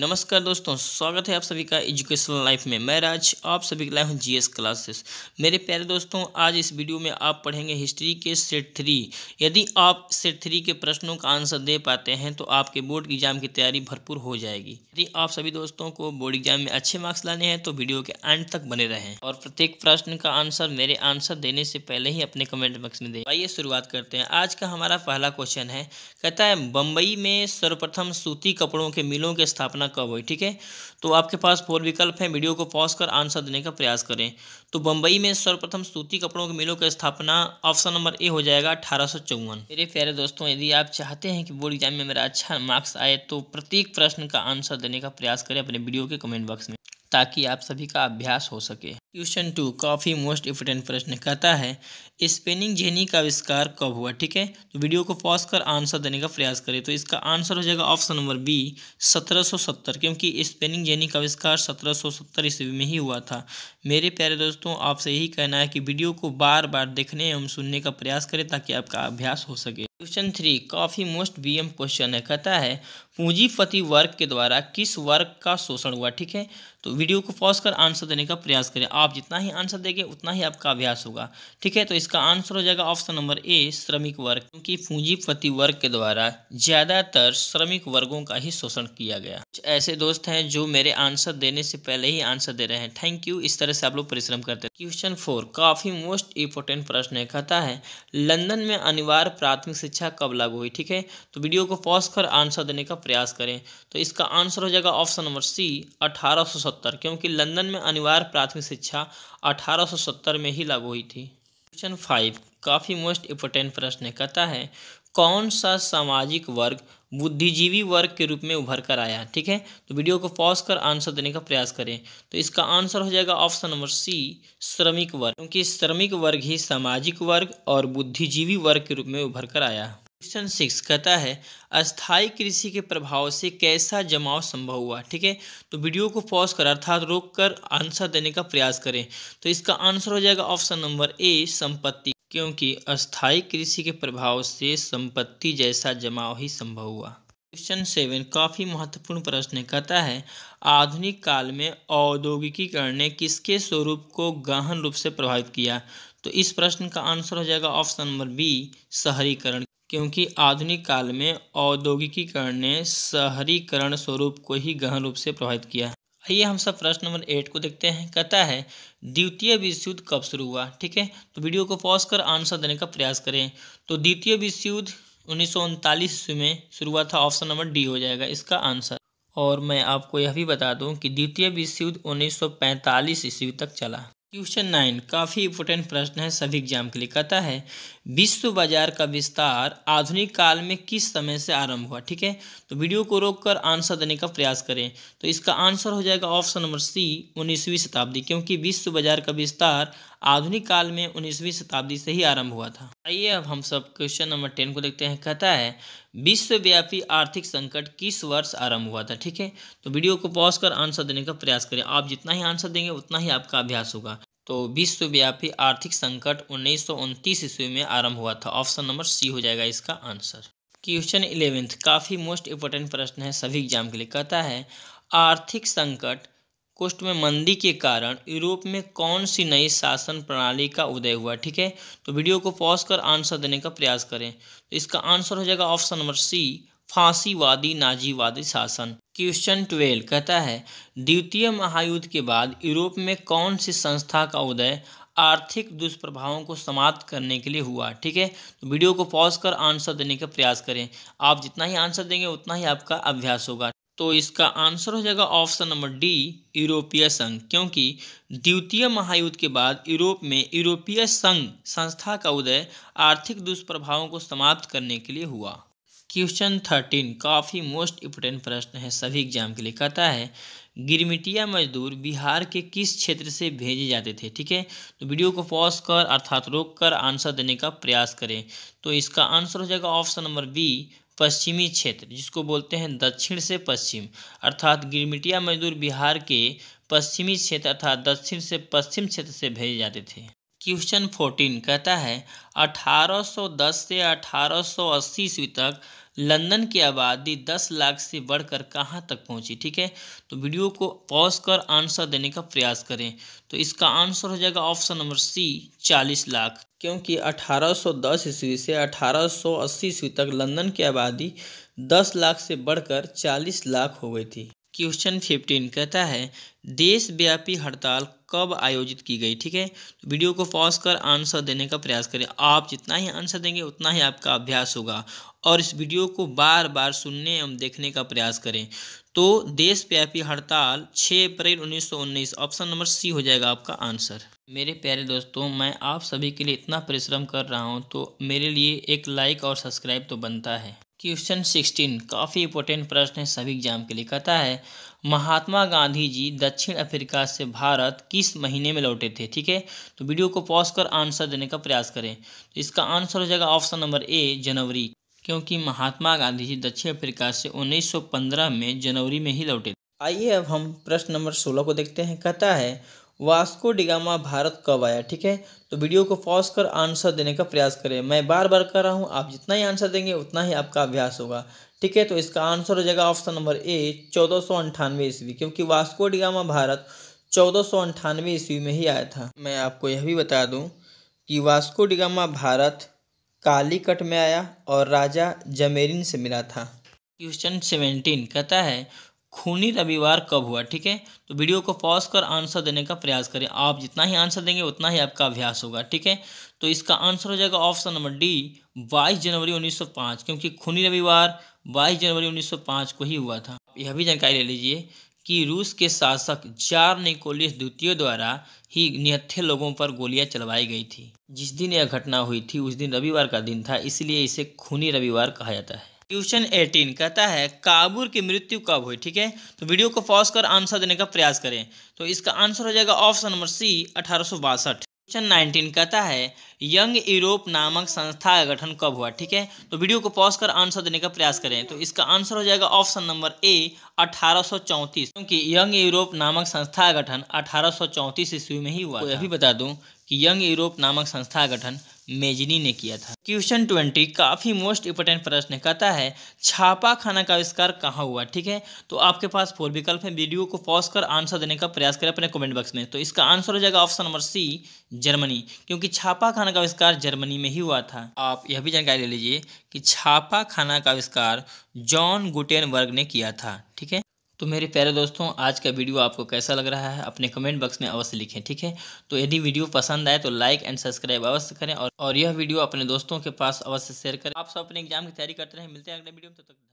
नमस्कार दोस्तों स्वागत है आप सभी का एजुकेशनल लाइफ में मैं राज आप सभी के लाए हूँ जीएस क्लासेस मेरे प्यारे दोस्तों आज इस वीडियो में आप पढ़ेंगे हिस्ट्री के सेट थ्री यदि आप सेट थ्री के प्रश्नों का आंसर दे पाते हैं तो आपके बोर्ड एग्जाम की तैयारी भरपूर हो जाएगी यदि आप सभी दोस्तों को बोर्ड एग्जाम में अच्छे मार्क्स लाने हैं तो वीडियो के एंड तक बने रहें और प्रत्येक प्रश्न का आंसर मेरे आंसर देने से पहले ही अपने कमेंट बॉक्स में दे आइए शुरुआत करते हैं आज का हमारा पहला क्वेश्चन है कहता है बम्बई में सर्वप्रथम सूती कपड़ों के मिलों की स्थापना करना कब हुई ठीक है तो आपके पास फोर विकल्प हैं वीडियो को पॉज कर आंसर देने का प्रयास करें तो बंबई में सर्वप्रथम सूती कपड़ों के मिलों की स्थापना ऑप्शन नंबर ए हो जाएगा अठारह मेरे प्यारे दोस्तों यदि आप चाहते हैं कि बोर्ड एग्जाम में मेरा अच्छा मार्क्स आए तो प्रत्येक प्रश्न का आंसर देने का प्रयास करें अपने वीडियो के कमेंट बॉक्स में ताकि आप सभी का अभ्यास हो सके क्वेश्चन टू काफ़ी मोस्ट इम्पोर्टेंट प्रश्न कहता है स्पिनिंग जेनी का आविष्कार कब हुआ ठीक है तो वीडियो को पॉज कर आंसर देने का प्रयास करें तो इसका आंसर हो जाएगा ऑप्शन नंबर बी 1770 क्योंकि स्पिनिंग जेनी का आविष्कार 1770 ईस्वी में ही हुआ था मेरे प्यारे दोस्तों आपसे यही कहना है कि वीडियो को बार बार देखने एवं सुनने का प्रयास करें ताकि आपका अभ्यास हो सके क्वेश्चन थ्री काफ़ी मोस्ट बी एम क्वेश्चन है कहता है पूंजीपति वर्ग के द्वारा किस वर्ग का शोषण हुआ ठीक है तो वीडियो को पॉज कर आंसर देने का प्रयास करें आप जितना ही आंसर देंगे उतना ही आपका अभ्यास होगा ठीक है तो इसका आंसर हो जाएगा ऑप्शन नंबर ए श्रमिक वर्ग क्योंकि पूंजीपति वर्ग के द्वारा ज़्यादातर श्रमिक वर्गों का ही शोषण किया गया कुछ ऐसे दोस्त हैं जो मेरे आंसर देने से पहले ही आंसर दे रहे हैं थैंक यू इस तरह से आप लोग परिश्रम करते हैं क्वेश्चन फोर काफ़ी मोस्ट इंपॉर्टेंट प्रश्न है कहता है लंदन में अनिवार्य प्राथमिक शिक्षा शिक्षा कब लागू हुई ठीक है तो वीडियो को पॉज कर आंसर देने का प्रयास करें तो इसका आंसर हो जाएगा ऑप्शन नंबर सी 1870 क्योंकि लंदन में अनिवार्य प्राथमिक शिक्षा 1870 में ही लागू हुई थी क्वेश्चन फाइव काफ़ी मोस्ट इम्पोर्टेंट प्रश्न कहता है कौन सा सामाजिक वर्ग बुद्धिजीवी वर्ग के रूप में उभर कर आया ठीक है तो वीडियो को पॉज कर आंसर देने का प्रयास करें तो इसका आंसर हो जाएगा ऑप्शन नंबर सी श्रमिक वर्ग क्योंकि श्रमिक वर्ग ही सामाजिक वर्ग और बुद्धिजीवी वर्ग के रूप में उभर कर आया क्वेश्चन सिक्स कहता है अस्थाई कृषि के प्रभाव से कैसा जमाव संभव हुआ ठीक है तो वीडियो को पॉज कर अर्थात रोक कर आंसर देने का प्रयास करें तो इसका आंसर हो जाएगा ऑप्शन नंबर ए संपत्ति क्योंकि अस्थाई कृषि के प्रभाव से संपत्ति जैसा जमाव ही संभव हुआ क्वेश्चन सेवन काफ़ी महत्वपूर्ण प्रश्न कहता है आधुनिक काल में औद्योगिकीकरण ने किसके स्वरूप को गहन रूप से प्रभावित किया तो इस प्रश्न का आंसर हो जाएगा ऑप्शन नंबर बी शहरीकरण क्योंकि आधुनिक काल में औद्योगिकीकरण ने शहरीकरण स्वरूप को ही गहन रूप से प्रभावित किया आइए हम सब प्रश्न नंबर एट को देखते हैं कहता है द्वितीय विश्व युद्ध कब शुरू हुआ ठीक है तो वीडियो को पॉज कर आंसर देने का प्रयास करें तो द्वितीय विश्व युद्ध उन्नीस ईस्वी में शुरू हुआ था ऑप्शन नंबर डी हो जाएगा इसका आंसर और मैं आपको यह भी बता दूं कि द्वितीय विश्व युद्ध सौ ईस्वी तक चला क्वेश्चन नाइन काफ़ी इंपोर्टेंट प्रश्न है सभी एग्जाम के लिए कहता है विश्व बाजार का विस्तार आधुनिक काल में किस समय से आरंभ हुआ ठीक है तो वीडियो को रोककर आंसर देने का प्रयास करें तो इसका आंसर हो जाएगा ऑप्शन नंबर सी उन्नीसवीं शताब्दी क्योंकि विश्व बाजार का विस्तार आधुनिक काल में उन्नीसवीं शताब्दी से ही आरंभ हुआ था आइए अब हम सब क्वेश्चन नंबर टेन को देखते हैं कहता है विश्वव्यापी आर्थिक संकट किस वर्ष आरंभ हुआ था ठीक है तो वीडियो को पॉज कर आंसर देने का प्रयास करें आप जितना ही आंसर देंगे उतना ही आपका अभ्यास होगा तो विश्वव्यापी आर्थिक संकट उन्नीस ईस्वी में आरंभ हुआ था ऑप्शन नंबर सी हो जाएगा इसका आंसर क्वेश्चन इलेवेंथ काफ़ी मोस्ट इंपोर्टेंट प्रश्न है सभी एग्जाम के लिए कहता है आर्थिक संकट कोष्ट में मंदी के कारण यूरोप में कौन सी नई शासन प्रणाली का उदय हुआ ठीक है तो वीडियो को पॉज कर आंसर देने का प्रयास करें तो इसका आंसर हो जाएगा ऑप्शन नंबर सी फांसीवादी नाजीवादी शासन क्वेश्चन ट्वेल्व कहता है द्वितीय महायुद्ध के बाद यूरोप में कौन सी संस्था का उदय आर्थिक दुष्प्रभावों को समाप्त करने के लिए हुआ ठीक है तो वीडियो को पॉज कर आंसर देने का प्रयास करें आप जितना ही आंसर देंगे उतना ही आपका अभ्यास होगा तो इसका आंसर हो जाएगा ऑप्शन नंबर डी यूरोपीय संघ क्योंकि द्वितीय महायुद्ध के बाद यूरोप में यूरोपीय संघ संस्था का उदय आर्थिक दुष्प्रभावों को समाप्त करने के लिए हुआ क्वेश्चन थर्टीन काफ़ी मोस्ट इम्पोर्टेंट प्रश्न है सभी एग्जाम के लिए कहता है गिरमिटिया मजदूर बिहार के किस क्षेत्र से भेजे जाते थे ठीक है तो वीडियो को पॉज कर अर्थात रोक कर आंसर देने का प्रयास करें तो इसका आंसर हो जाएगा ऑप्शन नंबर बी पश्चिमी क्षेत्र जिसको बोलते हैं दक्षिण से पश्चिम अर्थात गिरमिटिया मजदूर बिहार के पश्चिमी क्षेत्र अर्थात दक्षिण से पश्चिम क्षेत्र से भेजे जाते थे क्वेश्चन फोर्टीन कहता है 1810 से 1880 ईस्वी तक लंदन की आबादी 10 लाख से बढ़कर कहाँ तक पहुँची ठीक है तो वीडियो को पॉज कर आंसर देने का प्रयास करें तो इसका आंसर हो जाएगा ऑप्शन नंबर सी 40 लाख क्योंकि 1810 ईस्वी से 1880 ईस्वी तक लंदन की आबादी 10 लाख से बढ़कर 40 लाख हो गई थी क्वेश्चन फिफ्टीन कहता है देशव्यापी हड़ताल कब आयोजित की गई ठीक है वीडियो को पॉज कर आंसर देने का प्रयास करें आप जितना ही आंसर देंगे उतना ही आपका अभ्यास होगा और इस वीडियो को बार बार सुनने एवं देखने का प्रयास करें तो देशव्यापी हड़ताल 6 अप्रैल 1919 ऑप्शन नंबर सी हो जाएगा आपका आंसर मेरे प्यारे दोस्तों मैं आप सभी के लिए इतना परिश्रम कर रहा हूँ तो मेरे लिए एक लाइक और सब्सक्राइब तो बनता है क्वेश्चन सिक्सटीन काफ़ी इंपॉर्टेंट प्रश्न है सभी एग्जाम के लिए कहता है महात्मा गांधी जी दक्षिण अफ्रीका से भारत किस महीने में लौटे थे ठीक है तो वीडियो को पॉज कर आंसर देने का प्रयास करें तो इसका आंसर हो जाएगा ऑप्शन नंबर ए जनवरी क्योंकि महात्मा गांधी जी दक्षिण अफ्रीका से 1915 में जनवरी में ही लौटे आइए अब हम प्रश्न नंबर सोलह को देखते हैं कहता है वास्को डिगामा भारत कब आया ठीक है तो वीडियो को पॉज कर आंसर देने का प्रयास करें मैं बार बार कर रहा हूँ आप जितना ही आंसर देंगे उतना ही आपका अभ्यास होगा ठीक है तो इसका आंसर हो जाएगा ऑप्शन नंबर ए चौदह सौ अंठानवे ईस्वी क्योंकि वास्को डिगामा भारत चौदह सौ अंठानवे ईस्वी में ही आया था मैं आपको यह भी बता दूँ कि वास्को डिगामा भारत कालीकट में आया और राजा जमेरिन से मिला था क्वेश्चन सेवेंटीन कहता है खूनी रविवार कब हुआ ठीक है तो वीडियो को पॉज कर आंसर देने का प्रयास करें आप जितना ही आंसर देंगे उतना ही आपका अभ्यास होगा ठीक है तो इसका आंसर हो जाएगा ऑप्शन नंबर डी 22 जनवरी 1905 क्योंकि खूनी रविवार 22 जनवरी 1905 को ही हुआ था यह भी जानकारी ले लीजिए कि रूस के शासक जार निकोलिस द्वितीय द्वारा ही निहत्थे लोगों पर गोलियां चलवाई गई थी जिस दिन यह घटना हुई थी उस दिन रविवार का दिन था इसलिए इसे खूनी रविवार कहा जाता है क्वेश्चन एटीन कहता है काबूर की मृत्यु कब हुई ठीक है तो वीडियो को पॉज कर आंसर देने का प्रयास करें तो इसका आंसर हो जाएगा ऑप्शन नंबर सी अठारह क्वेश्चन नाइनटीन कहता है यंग यूरोप नामक संस्था का गठन कब हुआ ठीक है तो वीडियो को पॉज कर आंसर देने का प्रयास करें तो इसका आंसर हो जाएगा ऑप्शन नंबर ए अठारह क्योंकि यंग यूरोप नामक संस्था का गठन अठारह ईस्वी में ही हुआ तो अभी बता दूं कि यंग यूरोप नामक संस्था का गठन मेजनी ने किया था क्वेश्चन ट्वेंटी काफ़ी मोस्ट इंपोर्टेंट प्रश्न कहता है छापा खाना का आविष्कार कहाँ हुआ ठीक है तो आपके पास फोर विकल्प है वीडियो को पॉज कर आंसर देने का प्रयास करें अपने कमेंट बॉक्स में तो इसका आंसर हो जाएगा ऑप्शन नंबर सी जर्मनी क्योंकि छापा खाना का आविष्कार जर्मनी में ही हुआ था आप यह भी जानकारी ले लीजिए कि छापा खाना का आविष्कार जॉन गुटेनबर्ग ने किया था ठीक है तो मेरे प्यारे दोस्तों आज का वीडियो आपको कैसा लग रहा है अपने कमेंट बॉक्स में अवश्य लिखें ठीक है तो यदि वीडियो पसंद आए तो लाइक एंड सब्सक्राइब अवश्य करें और, और यह वीडियो अपने दोस्तों के पास अवश्य शेयर करें आप सब अपने एग्जाम की तैयारी करते रहें मिलते हैं अगले वीडियो में तब तो तक